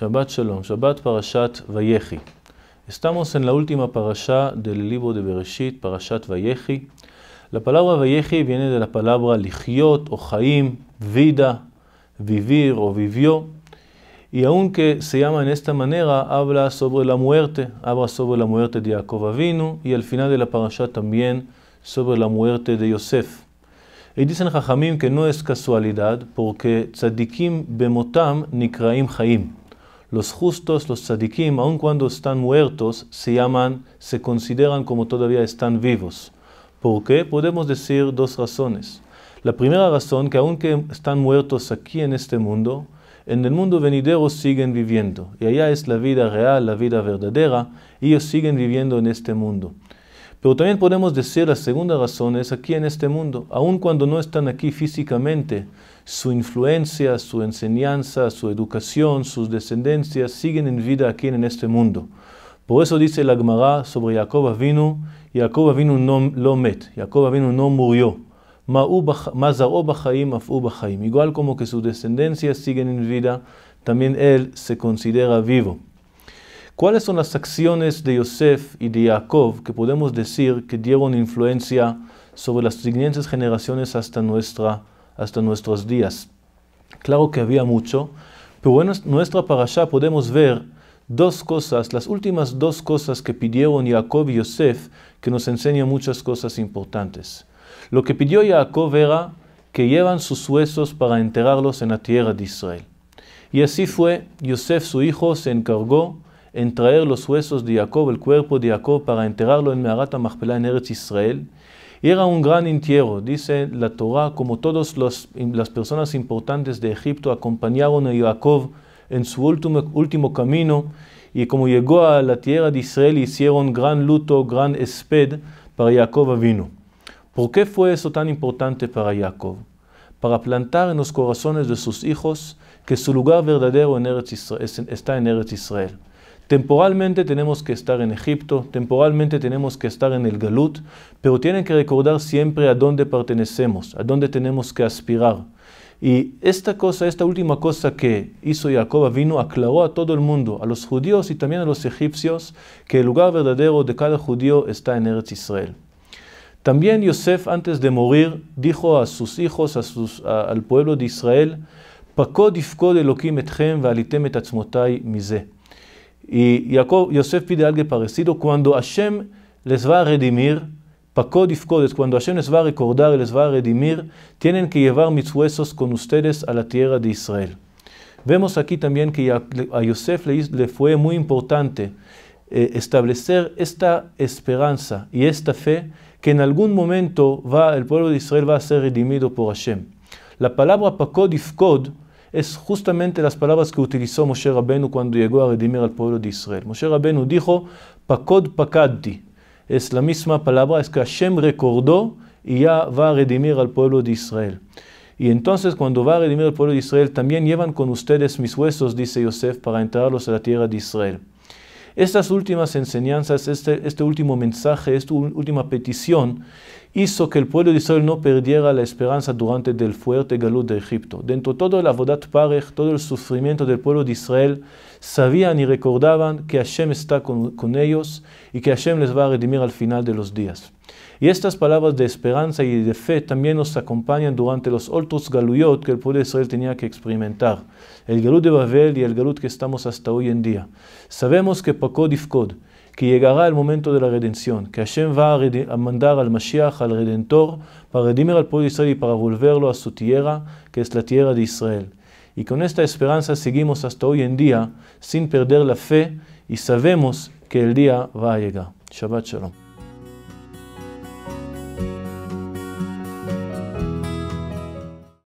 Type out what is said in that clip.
Shabbat Shalom, Shabbat Parashat Vayechi. Estamos en la última parasha del libro de Bereshit, Parashat Vayechi. La palabra Vayechi viene de la palabra Ligiot o Jaim, vida, vivir o vivió. Y aunque se llama en esta manera, habla sobre la muerte, habla sobre la muerte de Jacob Avinu y al final de la parasha también sobre la muerte de Yosef. Y dicen Jajamim que no es casualidad porque tzadikim bemotam nikraim chaim. Los justos, los tzadikim, aun cuando están muertos, se llaman, se consideran como todavía están vivos. ¿Por qué? Podemos decir dos razones. La primera razón, que aunque están muertos aquí en este mundo, en el mundo venidero siguen viviendo. Y allá es la vida real, la vida verdadera, y ellos siguen viviendo en este mundo. Pero también podemos decir la segunda razón es aquí en este mundo, aun cuando no están aquí físicamente, su influencia, su enseñanza, su educación, sus descendencias siguen en vida aquí en este mundo. Por eso dice la Gemara sobre Jacob vino, Jacob vino no lo met, Jacob vino no murió. Igual como que sus descendencias siguen en vida, también él se considera vivo. ¿Cuáles son las acciones de Yosef y de Jacob que podemos decir que dieron influencia sobre las siguientes generaciones hasta, nuestra, hasta nuestros días? Claro que había mucho, pero en nuestra parasha podemos ver dos cosas, las últimas dos cosas que pidieron Jacob y Yosef, que nos enseñan muchas cosas importantes. Lo que pidió Jacob era que llevan sus huesos para enterrarlos en la tierra de Israel. Y así fue, Yosef su hijo se encargó en traer los huesos de Jacob, el cuerpo de Jacob, para enterrarlo en Meharat Machpelah en Eretz Israel. era un gran entierro, dice la Torah, como todas las personas importantes de Egipto acompañaron a Jacob en su último, camino, y como llegó a la tierra de Israel hicieron gran luto, gran esped para Jacob vino. ¿Por qué fue eso tan importante para Jacob? Para plantar en los corazones de sus hijos que su lugar verdadero en está en Eretz Israel. Temporalmente tenemos que estar en Egipto, temporalmente tenemos que estar en el Galut, pero tienen que recordar siempre a dónde pertenecemos, a dónde tenemos que aspirar. Y esta cosa, esta última cosa que hizo Jacob vino, aclaró a todo el mundo, a los judíos y también a los egipcios, que el lugar verdadero de cada judío está en Eretz Israel. También Yosef, antes de morir, dijo a sus hijos, a al pueblo de Israel, ifkod elokim etchem et mizeh. Y Jacob, Yosef pide algo parecido. Cuando Hashem les va a redimir, cuando Hashem les va a recordar y les va a redimir, tienen que llevar mis huesos con ustedes a la tierra de Israel. Vemos aquí también que a Yosef le fue muy importante eh, establecer esta esperanza y esta fe que en algún momento va, el pueblo de Israel va a ser redimido por Hashem. La palabra pacod y es justamente las palabras que utilizó Moshe Rabenu cuando llegó a redimir al pueblo de Israel. Moshe Rabenu dijo, "Pacod, Pacaddi. Es la misma palabra, es que Hashem recordó y ya va a redimir al pueblo de Israel. Y entonces cuando va a redimir al pueblo de Israel, también llevan con ustedes mis huesos, dice Yosef, para entrarlos a la tierra de Israel. Estas últimas enseñanzas, este, este último mensaje, esta última petición, hizo que el pueblo de Israel no perdiera la esperanza durante el fuerte galud de Egipto. Dentro de todo el Avodat parech, todo el sufrimiento del pueblo de Israel, sabían y recordaban que Hashem está con, con ellos y que Hashem les va a redimir al final de los días. Y estas palabras de esperanza y de fe también nos acompañan durante los otros galuyot que el pueblo de Israel tenía que experimentar, el galut de Babel y el galut que estamos hasta hoy en día. Sabemos que Pakod que llegará el momento de la redención, que Hashem va a, mandar al Mashiach, al Redentor, para redimir al pueblo de Israel y para volverlo a su tierra, que es la tierra de Israel. Y con esta esperanza seguimos hasta hoy en día, sin perder la fe, y sabemos que el día va a llegar. Shabbat Shalom.